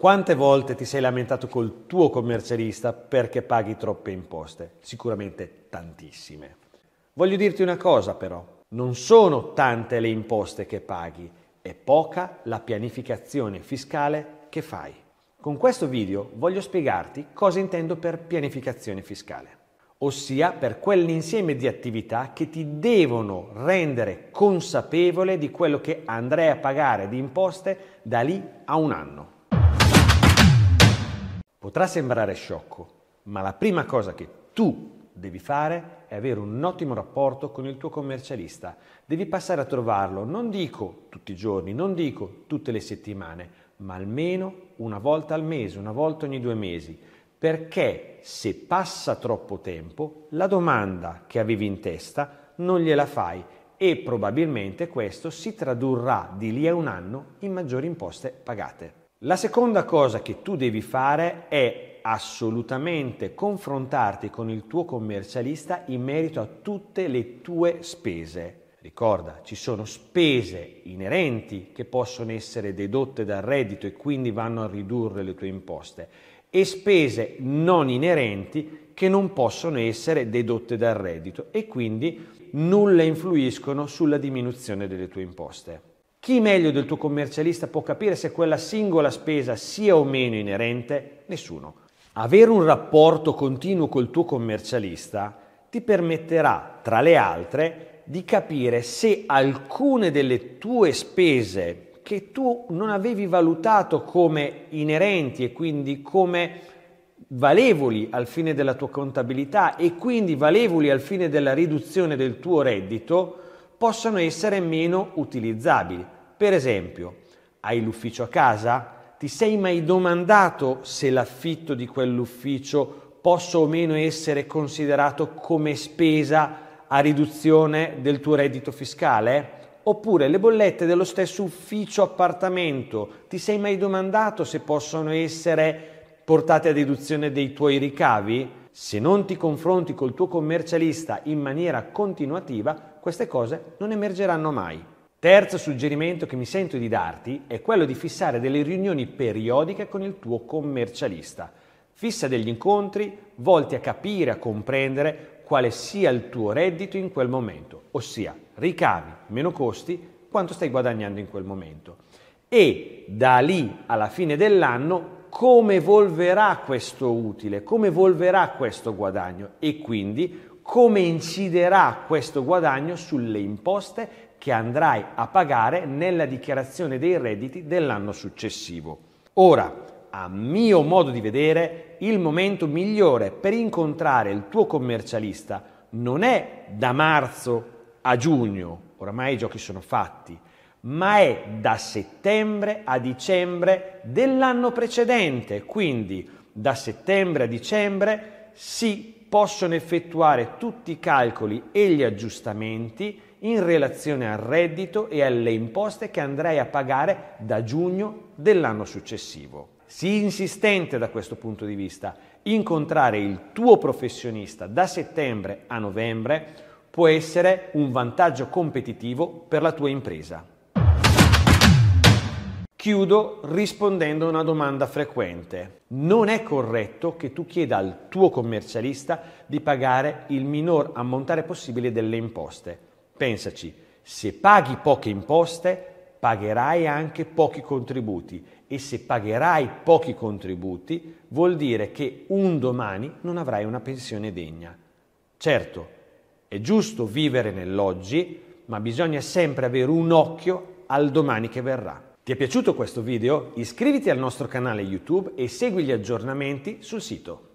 Quante volte ti sei lamentato col tuo commercialista perché paghi troppe imposte? Sicuramente tantissime. Voglio dirti una cosa però, non sono tante le imposte che paghi, è poca la pianificazione fiscale che fai. Con questo video voglio spiegarti cosa intendo per pianificazione fiscale, ossia per quell'insieme di attività che ti devono rendere consapevole di quello che andrai a pagare di imposte da lì a un anno. Potrà sembrare sciocco, ma la prima cosa che tu devi fare è avere un ottimo rapporto con il tuo commercialista. Devi passare a trovarlo, non dico tutti i giorni, non dico tutte le settimane, ma almeno una volta al mese, una volta ogni due mesi. Perché se passa troppo tempo, la domanda che avevi in testa non gliela fai e probabilmente questo si tradurrà di lì a un anno in maggiori imposte pagate. La seconda cosa che tu devi fare è assolutamente confrontarti con il tuo commercialista in merito a tutte le tue spese. Ricorda, ci sono spese inerenti che possono essere dedotte dal reddito e quindi vanno a ridurre le tue imposte e spese non inerenti che non possono essere dedotte dal reddito e quindi nulla influiscono sulla diminuzione delle tue imposte. Chi meglio del tuo commercialista può capire se quella singola spesa sia o meno inerente? Nessuno. Avere un rapporto continuo col tuo commercialista ti permetterà, tra le altre, di capire se alcune delle tue spese che tu non avevi valutato come inerenti e quindi come valevoli al fine della tua contabilità e quindi valevoli al fine della riduzione del tuo reddito, possano essere meno utilizzabili. Per esempio, hai l'ufficio a casa? Ti sei mai domandato se l'affitto di quell'ufficio possa o meno essere considerato come spesa a riduzione del tuo reddito fiscale? Oppure le bollette dello stesso ufficio appartamento, ti sei mai domandato se possono essere portate a deduzione dei tuoi ricavi? Se non ti confronti col tuo commercialista in maniera continuativa, queste cose non emergeranno mai. Terzo suggerimento che mi sento di darti è quello di fissare delle riunioni periodiche con il tuo commercialista. Fissa degli incontri volti a capire, a comprendere quale sia il tuo reddito in quel momento, ossia ricavi meno costi quanto stai guadagnando in quel momento. E da lì alla fine dell'anno come evolverà questo utile, come evolverà questo guadagno e quindi come inciderà questo guadagno sulle imposte che andrai a pagare nella dichiarazione dei redditi dell'anno successivo. Ora, a mio modo di vedere, il momento migliore per incontrare il tuo commercialista non è da marzo a giugno, oramai i giochi sono fatti, ma è da settembre a dicembre dell'anno precedente, quindi da settembre a dicembre si possono effettuare tutti i calcoli e gli aggiustamenti in relazione al reddito e alle imposte che andrai a pagare da giugno dell'anno successivo. Sii insistente da questo punto di vista. Incontrare il tuo professionista da settembre a novembre può essere un vantaggio competitivo per la tua impresa. Chiudo rispondendo a una domanda frequente. Non è corretto che tu chieda al tuo commercialista di pagare il minor ammontare possibile delle imposte. Pensaci, se paghi poche imposte, pagherai anche pochi contributi e se pagherai pochi contributi vuol dire che un domani non avrai una pensione degna. Certo, è giusto vivere nell'oggi, ma bisogna sempre avere un occhio al domani che verrà. Ti è piaciuto questo video? Iscriviti al nostro canale YouTube e segui gli aggiornamenti sul sito.